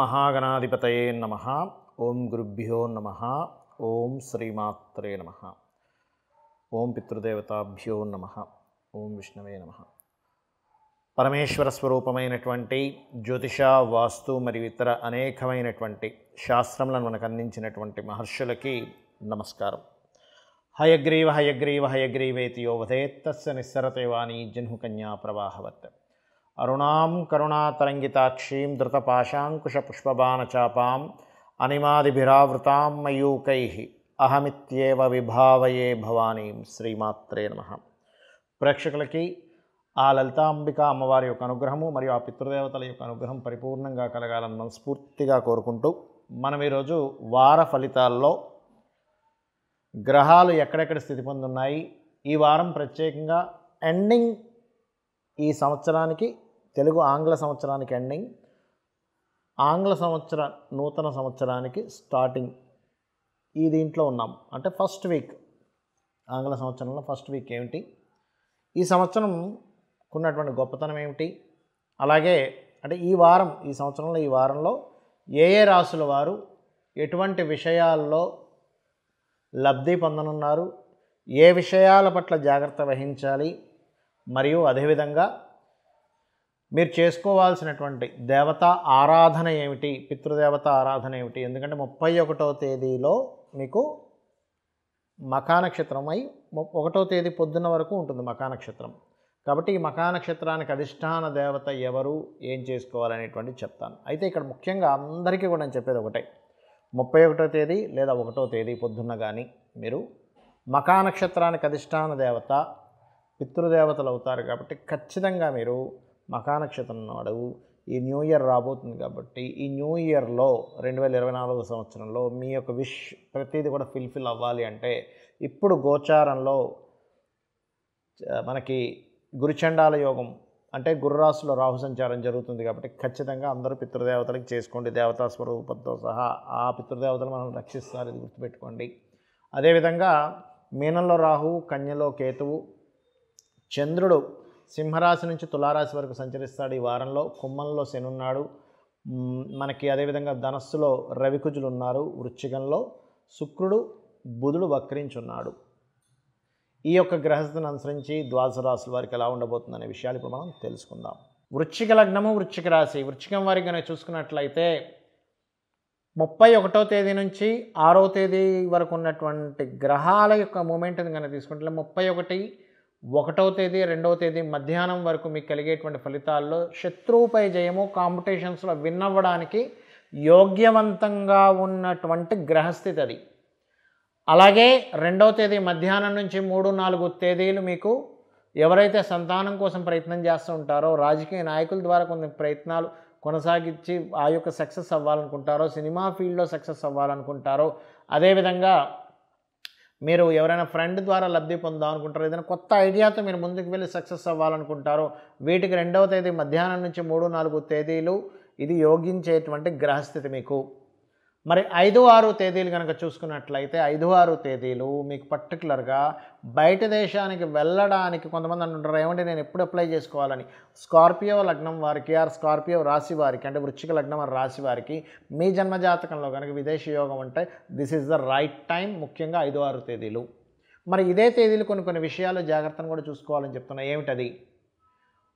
మహాగణాధిపతయే నమ ఓం గురుభ్యో నమ ఓం శ్రీమాత్రే నమ ఓం పితృదేవతాభ్యో నమ ఓం విష్ణవే నమ పరమేశ్వర స్వరూపమైనటువంటి జ్యోతిష వాస్తు మరియు ఇతర అనేకమైనటువంటి శాస్త్రములను మనకు అందించినటువంటి మహర్షులకి నమస్కారం హయగ్రీవ హయగ్రీవ హయగ్రీవేతి యోవధేత్తస్య నిస్సరతే వాణి జన్హుకన్యా ప్రవాహవత్ అరుణాం కరుణాతరంగితాక్షీం ధృతపాశాంకుశపుష్పబాణచాపాం అనిమాదిభిరావృతాం మయూకై అహమిత్యేవ విభావయే భవానీం శ్రీమాత్రే నమ ప్రేక్షకులకి ఆ లలితాంబిక అమ్మవారి యొక్క అనుగ్రహము మరియు ఆ పితృదేవతల యొక్క అనుగ్రహం పరిపూర్ణంగా కలగాలని మనస్ఫూర్తిగా కోరుకుంటూ మనం ఈరోజు వార ఫలితాల్లో గ్రహాలు ఎక్కడెక్కడ స్థితి పొందున్నాయి ఈ వారం ప్రత్యేకంగా ఎండింగ్ ఈ సంవత్సరానికి తెలుగు ఆంగ్ల సంవత్సరానికి ఎండింగ్ ఆంగ్ల సంవత్సర నూతన సంవత్సరానికి స్టార్టింగ్ ఈ దీంట్లో ఉన్నాం అంటే ఫస్ట్ వీక్ ఆంగ్ల సంవత్సరంలో ఫస్ట్ వీక్ ఏమిటి ఈ సంవత్సరం ఉన్నటువంటి గొప్పతనం ఏమిటి అలాగే అంటే ఈ వారం ఈ సంవత్సరంలో ఈ వారంలో ఏ ఏ రాసుల వారు ఎటువంటి విషయాల్లో లబ్ధి పొందనున్నారు ఏ విషయాల పట్ల జాగ్రత్త వహించాలి మరియు అదేవిధంగా మీరు చేసుకోవాల్సినటువంటి దేవత ఆరాధన ఏమిటి పితృదేవత ఆరాధన ఏమిటి ఎందుకంటే ముప్పై ఒకటో తేదీలో మీకు మకానక్షత్రమై ఒకటో తేదీ పొద్దున్న వరకు ఉంటుంది మకానక్షత్రం కాబట్టి ఈ మకానక్షత్రానికి అధిష్టాన దేవత ఎవరు ఏం చేసుకోవాలనేటువంటి చెప్తాను అయితే ఇక్కడ ముఖ్యంగా అందరికీ కూడా నేను చెప్పేది ఒకటే ముప్పై ఒకటో తేదీ లేదా ఒకటో తేదీ పొద్దున్న కానీ మీరు మకానక్షత్రానికి అధిష్టాన దేవత పితృదేవతలు అవుతారు కాబట్టి ఖచ్చితంగా మీరు మకానక్షత్రం నాడు ఈ న్యూ ఇయర్ రాబోతుంది కాబట్టి ఈ న్యూ ఇయర్లో రెండు వేల ఇరవై నాలుగు సంవత్సరంలో మీ యొక్క విష్ ప్రతిదీ కూడా ఫిల్ఫిల్ అవ్వాలి అంటే ఇప్పుడు గోచారంలో మనకి గురుచండాల యోగం అంటే గురురాశిలో రాహు సంచారం జరుగుతుంది కాబట్టి ఖచ్చితంగా అందరూ పితృదేవతలకు చేసుకోండి దేవతా స్వరూపంతో సహా ఆ పితృదేవతలు మనం రక్షిస్తారు ఇది గుర్తుపెట్టుకోండి అదేవిధంగా మీనంలో రాహు కన్యలో కేతువు చంద్రుడు సింహరాశి నుంచి తులారాశి వరకు సంచరిస్తాడు ఈ వారంలో కుమ్మంలో శనున్నాడు మనకి అదేవిధంగా ధనస్సులో రవికుజులు ఉన్నారు వృచ్చికంలో శుక్రుడు బుధుడు వక్రించున్నాడు ఈ యొక్క గ్రహస్థను అనుసరించి ద్వాదశ రాశుల వారికి ఎలా ఉండబోతుందనే విషయాలు ఇప్పుడు మనం తెలుసుకుందాం వృచ్చిక లగ్నము వృచ్చిక రాశి వృచ్చికం వారికి కనుక చూసుకున్నట్లయితే ముప్పై ఒకటో తేదీ నుంచి ఆరో తేదీ వరకు ఉన్నటువంటి గ్రహాల యొక్క మూమెంట్ని కనుక తీసుకుంటే ముప్పై ఒకటి ఒకటవ తేదీ రెండవ తేదీ మధ్యాహ్నం వరకు మీకు కలిగేటువంటి ఫలితాల్లో శత్రువుపై జయము కాంపిటీషన్స్లో విన్ అవ్వడానికి యోగ్యవంతంగా ఉన్నటువంటి గ్రహస్థితి అది అలాగే రెండవ తేదీ మధ్యాహ్నం నుంచి మూడు నాలుగు తేదీలు మీకు ఎవరైతే సంతానం కోసం ప్రయత్నం చేస్తూ ఉంటారో రాజకీయ నాయకుల ద్వారా కొన్ని ప్రయత్నాలు కొనసాగించి ఆ యొక్క సక్సెస్ అవ్వాలనుకుంటారో సినిమా ఫీల్డ్లో సక్సెస్ అవ్వాలనుకుంటారో అదేవిధంగా మీరు ఎవరైనా ఫ్రెండ్ ద్వారా లబ్ధి పొందాం అనుకుంటారు ఏదైనా కొత్త ఐడియాతో మీరు ముందుకు వెళ్ళి సక్సెస్ అవ్వాలనుకుంటారు వీటికి రెండవ తేదీ మధ్యాహ్నం నుంచి మూడు నాలుగు తేదీలు ఇది యోగించేటువంటి గ్రహస్థితి మీకు మరి ఐదు ఆరు తేదీలు కనుక చూసుకున్నట్లయితే ఐదు ఆరు తేదీలు మీకు పర్టికులర్గా బయట దేశానికి వెళ్ళడానికి కొంతమంది అంటుంటారు ఏమంటే నేను ఎప్పుడు అప్లై చేసుకోవాలని స్కార్పియో లగ్నం వారికి ఆర్ స్కార్పియో రాశి వారికి అంటే వృచ్చిక లగ్నం రాశి వారికి మీ జన్మజాతకంలో కనుక విదేశీ యోగం అంటే this is the right time ముఖ్యంగా ఐదు ఆరు తేదీలు మరి ఇదే తేదీలు కొన్ని కొన్ని విషయాలు జాగ్రత్తను కూడా చూసుకోవాలని చెప్తున్నా ఏమిటది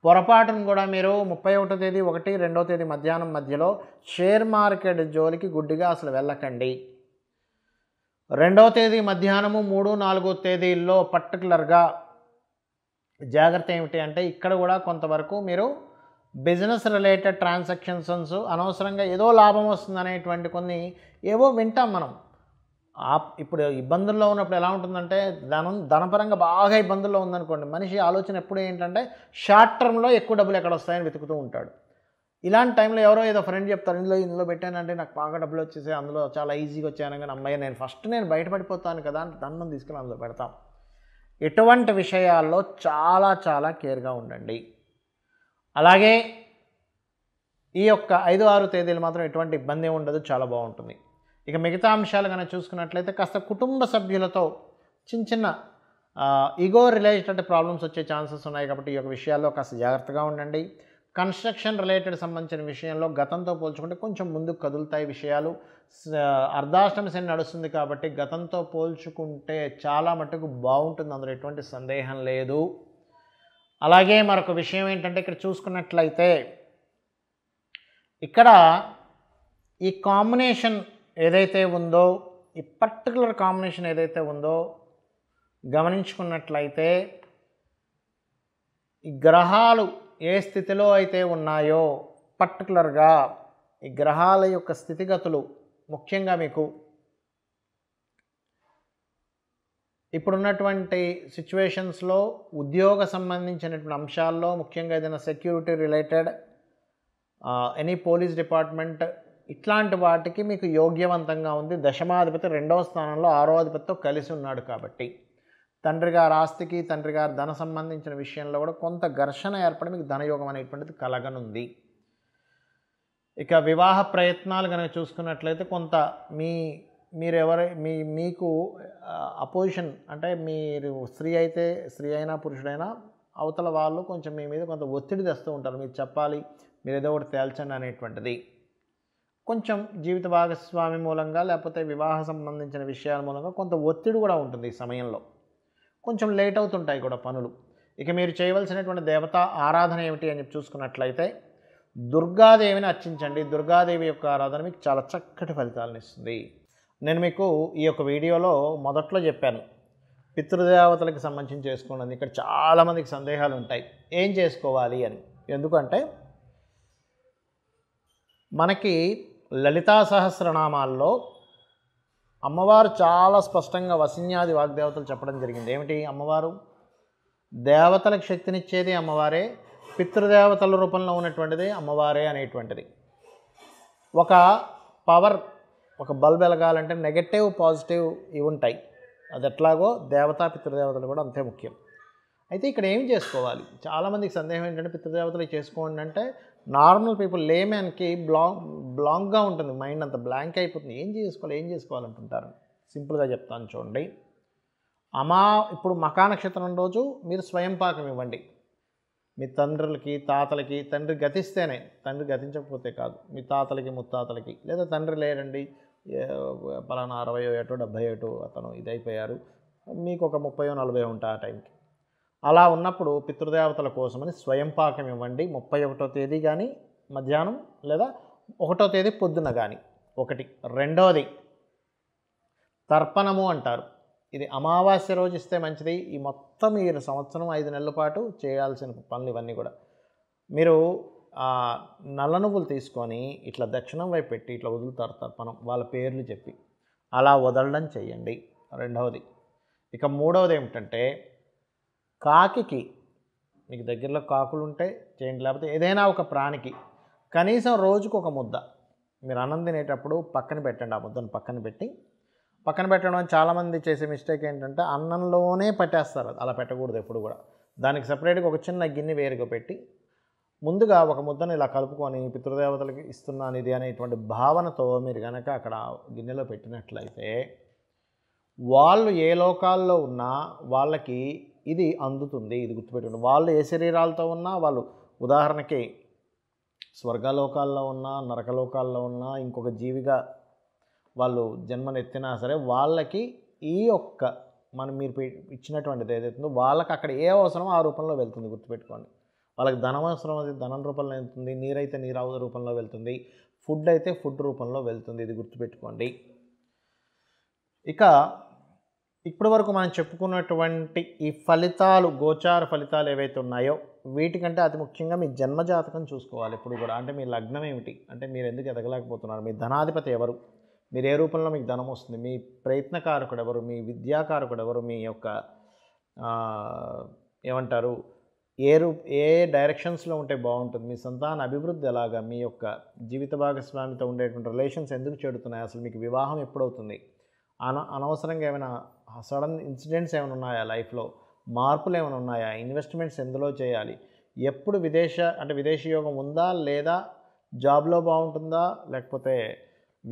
పొరపాటును కూడా మీరు ముప్పై ఒకటో తేదీ ఒకటి రెండో తేదీ మధ్యాహ్నం మధ్యలో షేర్ మార్కెట్ జోలికి గుడ్డిగా అసలు వెళ్ళకండి రెండో తేదీ మధ్యాహ్నము మూడు నాలుగో తేదీల్లో పర్టికులర్గా జాగ్రత్త ఏమిటి అంటే ఇక్కడ కూడా కొంతవరకు మీరు బిజినెస్ రిలేటెడ్ ట్రాన్సాక్షన్స్ అనవసరంగా ఏదో లాభం వస్తుంది అనేటువంటి కొన్ని ఏవో వింటాం మనం ఆ ఇప్పుడు ఇబ్బందుల్లో ఉన్నప్పుడు ఎలా ఉంటుందంటే ధనం ధనపరంగా బాగా ఇబ్బందుల్లో ఉందనుకోండి మనిషి ఆలోచన ఎప్పుడు ఏంటంటే షార్ట్ టర్మ్లో ఎక్కువ డబ్బులు ఎక్కడ వస్తాయని వెతుకుతూ ఉంటాడు ఇలాంటి టైంలో ఎవరో ఏదో ఫ్రెండ్ చెప్తారు ఇందులో ఇందులో పెట్టానంటే నాకు బాగా డబ్బులు వచ్చేసి అందులో చాలా ఈజీగా వచ్చాను కానీ అమ్మాయి నేను ఫస్ట్ నేను బయటపడిపోతాను కదా అని ధనం తీసుకుని అందులో పెడతాం ఎటువంటి విషయాల్లో చాలా చాలా కేర్గా ఉండండి అలాగే ఈ యొక్క ఐదు ఆరు తేదీలు మాత్రం ఎటువంటి ఇబ్బంది ఉండదు చాలా బాగుంటుంది ఇక మిగతా అంశాలు కనుక చూసుకున్నట్లయితే కాస్త కుటుంబ సభ్యులతో చిన్న చిన్న ఈగో రిలేటెడ్ ప్రాబ్లమ్స్ వచ్చే ఛాన్సెస్ ఉన్నాయి కాబట్టి ఈ యొక్క విషయాల్లో కాస్త జాగ్రత్తగా ఉండండి కన్స్ట్రక్షన్ రిలేటెడ్ సంబంధించిన విషయంలో గతంతో పోల్చుకుంటే కొంచెం ముందుకు కదులుతాయి విషయాలు అర్ధాష్టమి శని నడుస్తుంది కాబట్టి గతంతో పోల్చుకుంటే చాలా మటుకు బాగుంటుంది అందులో ఎటువంటి సందేహం లేదు అలాగే మరొక విషయం ఏంటంటే ఇక్కడ చూసుకున్నట్లయితే ఇక్కడ ఈ కాంబినేషన్ ఏదైతే ఉందో ఈ పర్టికులర్ కాంబినేషన్ ఏదైతే ఉందో గమనించుకున్నట్లయితే ఈ గ్రహాలు ఏ స్థితిలో అయితే ఉన్నాయో పర్టికులర్గా ఈ గ్రహాల యొక్క స్థితిగతులు ముఖ్యంగా మీకు ఇప్పుడున్నటువంటి సిచ్యువేషన్స్లో ఉద్యోగ సంబంధించినటువంటి అంశాల్లో ముఖ్యంగా ఏదైనా security related any police department ఇట్లాంటి వాటికి మీకు యోగ్యవంతంగా ఉంది దశమాధిపతి రెండవ స్థానంలో ఆరో అధిపతితో కలిసి ఉన్నాడు కాబట్టి తండ్రి గారి ఆస్తికి తండ్రి గారు ధన సంబంధించిన విషయంలో కూడా కొంత ఘర్షణ ఏర్పడి మీకు ధనయోగం అనేటువంటిది కలగనుంది ఇక వివాహ ప్రయత్నాలు కనుక చూసుకున్నట్లయితే కొంత మీ మీరు ఎవరు మీ మీకు అపోజిషన్ అంటే మీరు స్త్రీ అయితే స్త్రీ అయినా పురుషుడైనా అవతల వాళ్ళు కొంచెం మీ మీద కొంత ఒత్తిడి తెస్తూ ఉంటారు మీరు చెప్పాలి మీరు ఏదో ఒకటి తేల్చండి అనేటువంటిది కొంచెం జీవిత భాగస్వామి మూలంగా లేకపోతే వివాహ సంబంధించిన విషయాల మూలంగా కొంత ఒత్తిడి కూడా ఉంటుంది ఈ సమయంలో కొంచెం లేట్ అవుతుంటాయి కూడా పనులు ఇక మీరు చేయవలసినటువంటి దేవత ఆరాధన ఏమిటి అని చెప్పి చూసుకున్నట్లయితే దుర్గాదేవిని అర్చించండి దుర్గాదేవి యొక్క ఆరాధన మీకు చాలా చక్కటి ఫలితాలను ఇస్తుంది నేను మీకు ఈ యొక్క వీడియోలో మొదట్లో చెప్పాను పితృదేవతలకు సంబంధించి చేసుకున్నది ఇక్కడ చాలామందికి సందేహాలు ఉంటాయి ఏం చేసుకోవాలి అని ఎందుకంటే మనకి లలితా సహస్రనామాల్లో అమ్మవారు చాలా స్పష్టంగా వసిన్యాది వాగ్దేవతలు చెప్పడం జరిగింది ఏమిటి అమ్మవారు దేవతలకు శక్తినిచ్చేది అమ్మవారే పితృదేవతల రూపంలో ఉన్నటువంటిది అమ్మవారే అనేటువంటిది ఒక పవర్ ఒక బల్బ్ ఎలగాలంటే నెగటివ్ పాజిటివ్ ఇవి ఉంటాయి అది ఎట్లాగో దేవతా పితృదేవతలు కూడా అంతే ముఖ్యం అయితే ఇక్కడ ఏం చేసుకోవాలి చాలామందికి సందేహం ఏంటంటే పితృదేవతలు చేసుకోండి అంటే నార్మల్ పీపుల్ లే మ్యాన్కి బ్లాంక్ బ్లాంక్గా ఉంటుంది మైండ్ అంత బ్లాంక్ అయిపోతుంది ఏం చేసుకోవాలి ఏం చేసుకోవాలంటుంటారు సింపుల్గా చెప్తాను చూడండి అమా ఇప్పుడు మకా నక్షత్రం రోజు మీరు స్వయం పాకం ఇవ్వండి మీ తండ్రులకి తాతలకి తండ్రి గతిస్తేనే తండ్రి గతించకపోతే కాదు మీ తాతలకి ముత్తాతలకి లేదా తండ్రి లేరండి పలానా అరవై ఏటో డెబ్భై ఏటో అతను ఇదైపోయారు మీకు ఒక ముప్పై నలభై ఉంటా ఆ టైంకి అలా ఉన్నప్పుడు పితృదేవతల కోసమని స్వయంపాకం ఇవ్వండి ముప్పై ఒకటో తేదీ కానీ మధ్యాహ్నం లేదా ఒకటో తేదీ పొద్దున కానీ ఒకటి రెండవది తర్పణము అంటారు ఇది అమావాస్య రోజు ఇస్తే మంచిది ఈ మొత్తం మీరు సంవత్సరం ఐదు నెలల పాటు చేయాల్సిన పనులు ఇవన్నీ కూడా మీరు నల్ల నువ్వులు తీసుకొని ఇట్లా దక్షిణం వైపు పెట్టి ఇట్లా వదులుతారు తర్పణం వాళ్ళ పేర్లు చెప్పి అలా వదలడం చేయండి రెండవది ఇక మూడవది ఏమిటంటే కాకికి మీకు దగ్గరలో కాకులు ఉంటాయి చేయండి లేకపోతే ఏదైనా ఒక ప్రాణికి కనీసం రోజుకు ఒక ముద్ద మీరు అన్నం తినేటప్పుడు పక్కన పెట్టండి ఆ ముద్దను పక్కన పెట్టి పక్కన పెట్టడం చాలామంది చేసే మిస్టేక్ ఏంటంటే అన్నంలోనే పెట్టేస్తారు అలా పెట్టకూడదు ఎప్పుడు కూడా దానికి సపరేట్గా ఒక చిన్న గిన్నె వేరుగా పెట్టి ముందుగా ఒక ముద్దను ఇలా కలుపుకొని పితృదేవతలకు ఇస్తున్నాను ఇది అనేటువంటి భావనతో మీరు కనుక అక్కడ గిన్నెలో పెట్టినట్లయితే వాళ్ళు ఏ లోకాల్లో ఉన్నా వాళ్ళకి ఇది అందుతుంది ఇది గుర్తుపెట్టండి వాళ్ళు ఏ శరీరాలతో ఉన్నా వాళ్ళు ఉదాహరణకి స్వర్గలోకాల్లో ఉన్నా నరకలోకాల్లో ఉన్నా ఇంకొక జీవిగా వాళ్ళు జన్మనెత్తినా సరే వాళ్ళకి ఈ యొక్క మనం మీరు ఇచ్చినటువంటిది ఏదైతుందో వాళ్ళకి అక్కడ ఏ అవసరమో ఆ రూపంలో వెళ్తుంది గుర్తుపెట్టుకోండి వాళ్ళకి ధనం అవసరం అయితే ధనం రూపంలో వెళ్తుంది నీరైతే నీరావు రూపంలో వెళ్తుంది ఫుడ్ అయితే ఫుడ్ రూపంలో వెళ్తుంది ఇది గుర్తుపెట్టుకోండి ఇక ఇప్పటి వరకు మనం చెప్పుకున్నటువంటి ఈ ఫలితాలు గోచార ఫలితాలు ఏవైతే ఉన్నాయో వీటికంటే అతి ముఖ్యంగా మీ జన్మజాతకం చూసుకోవాలి ఇప్పుడు కూడా అంటే మీ లగ్నం ఏమిటి అంటే మీరు ఎందుకు ఎదగలేకపోతున్నారు మీ ధనాధిపతి ఎవరు మీరు ఏ రూపంలో మీకు ధనం వస్తుంది మీ ప్రయత్నకారకుడు ఎవరు మీ విద్యాకారకుడు ఎవరు మీ యొక్క ఏమంటారు ఏ రూప్ ఏ డైరెక్షన్స్లో ఉంటే బాగుంటుంది మీ సంతాన అభివృద్ధి ఎలాగా మీ యొక్క జీవిత భాగస్వామితో ఉండేటువంటి రిలేషన్స్ ఎందుకు చెడుతున్నాయి అసలు మీకు వివాహం ఎప్పుడవుతుంది అన అనవసరంగా ఏమైనా సడన్ ఇన్సిడెంట్స్ ఏమైనా ఉన్నాయా లైఫ్లో మార్పులు ఏమైనా ఉన్నాయా ఇన్వెస్ట్మెంట్స్ ఎందులో చేయాలి ఎప్పుడు విదేశ అంటే విదేశీ యోగం ఉందా లేదా జాబ్లో బాగుంటుందా లేకపోతే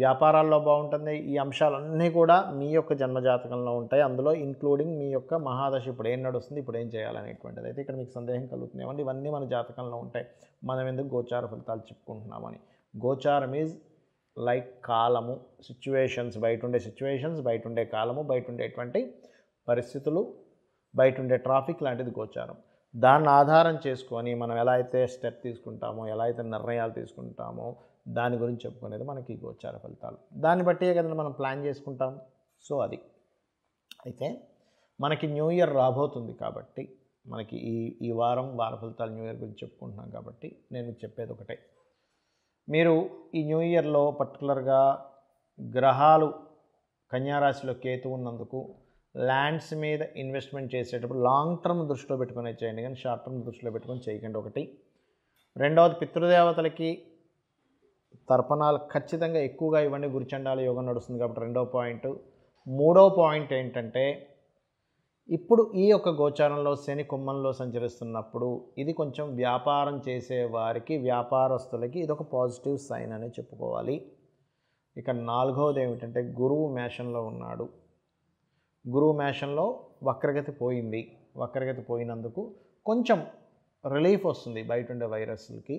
వ్యాపారాల్లో బాగుంటుంది ఈ అంశాలన్నీ కూడా మీ యొక్క జన్మజాతకంలో ఉంటాయి అందులో ఇంక్లూడింగ్ మీ యొక్క మహాదశ ఇప్పుడు ఏం నడుస్తుంది ఇప్పుడు ఏం చేయాలనేటువంటిది అయితే ఇక్కడ మీకు సందేహం కలుగుతుంది ఏమంటే ఇవన్నీ మన జాతకంలో ఉంటాయి మనం ఎందుకు గోచార ఫలితాలు చెప్పుకుంటున్నామని గోచారం ఈజ్ లైక్ కాలము సిచ్యువేషన్స్ బయట ఉండే సిచ్యువేషన్స్ బయట ఉండే కాలము బయట ఉండేటువంటి పరిస్థితులు బయట ఉండే ట్రాఫిక్ లాంటిది గోచారం దాన్ని ఆధారం చేసుకొని మనం ఎలా అయితే స్టెప్ తీసుకుంటామో ఎలా అయితే నిర్ణయాలు తీసుకుంటామో దాని గురించి చెప్పుకునేది మనకి గోచార ఫలితాలు దాన్ని బట్టి కదా మనం ప్లాన్ చేసుకుంటాం సో అది అయితే మనకి న్యూ ఇయర్ రాబోతుంది కాబట్టి మనకి ఈ ఈ వారం వార ఫలితాలు న్యూ ఇయర్ గురించి చెప్పుకుంటున్నాం కాబట్టి నేను చెప్పేది ఒకటే మీరు ఈ న్యూ ఇయర్లో పర్టికులర్గా గ్రహాలు కన్యారాశిలో కేతు ఉన్నందుకు ల్యాండ్స్ మీద ఇన్వెస్ట్మెంట్ చేసేటప్పుడు లాంగ్ టర్మ్ దృష్టిలో పెట్టుకునే చేయండి కానీ షార్ట్ టర్మ్ దృష్టిలో పెట్టుకొని చేయకండి ఒకటి రెండవది పితృదేవతలకి తర్పణాలు ఖచ్చితంగా ఎక్కువగా ఇవ్వండి గురిచండాల యోగం నడుస్తుంది కాబట్టి రెండవ పాయింట్ మూడవ పాయింట్ ఏంటంటే ఇప్పుడు ఈ యొక్క గోచారంలో శని కుమ్మంలో సంచరిస్తున్నప్పుడు ఇది కొంచెం వ్యాపారం చేసే వారికి వ్యాపారస్తులకి ఇది ఒక పాజిటివ్ సైన్ అని చెప్పుకోవాలి ఇక నాలుగవది ఏమిటంటే గురువు మేషంలో ఉన్నాడు గురువు మేషంలో వక్రగతి పోయింది వక్రగతి పోయినందుకు కొంచెం రిలీఫ్ వస్తుంది బయట ఉండే వైరస్లకి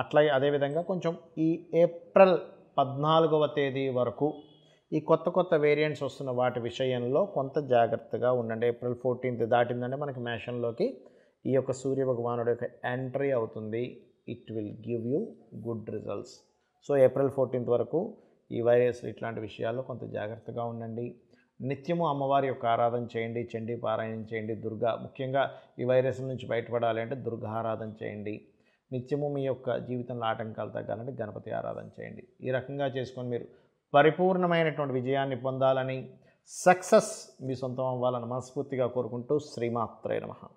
అట్లాగే అదేవిధంగా కొంచెం ఈ ఏప్రిల్ పద్నాలుగవ తేదీ వరకు ఈ కొత్త కొత్త వేరియంట్స్ వస్తున్న వాటి విషయంలో కొంత జాగ్రత్తగా ఉండండి ఏప్రిల్ ఫోర్టీన్త్ దాటిందంటే మనకి మేషంలోకి ఈ యొక్క సూర్య భగవానుడు యొక్క ఎంట్రీ అవుతుంది it will give you good results so April fourteenth వరకు ఈ వైరస్ ఇట్లాంటి విషయాల్లో కొంత జాగ్రత్తగా ఉండండి నిత్యము అమ్మవారి యొక్క ఆరాధన చేయండి చండీ పారాయణం చేయండి దుర్గా ముఖ్యంగా ఈ వైరస్ నుంచి బయటపడాలి అంటే దుర్గా ఆరాధన చేయండి నిత్యము మీ యొక్క జీవితంలో ఆటంకాలు తగ్గాలంటే గణపతి ఆరాధన చేయండి ఈ రకంగా చేసుకొని మీరు పరిపూర్ణమైనటువంటి విజయాన్ని పొందాలని సక్సెస్ మీ సొంతం అవ్వాలని మనస్ఫూర్తిగా కోరుకుంటూ శ్రీమాత్రే నమ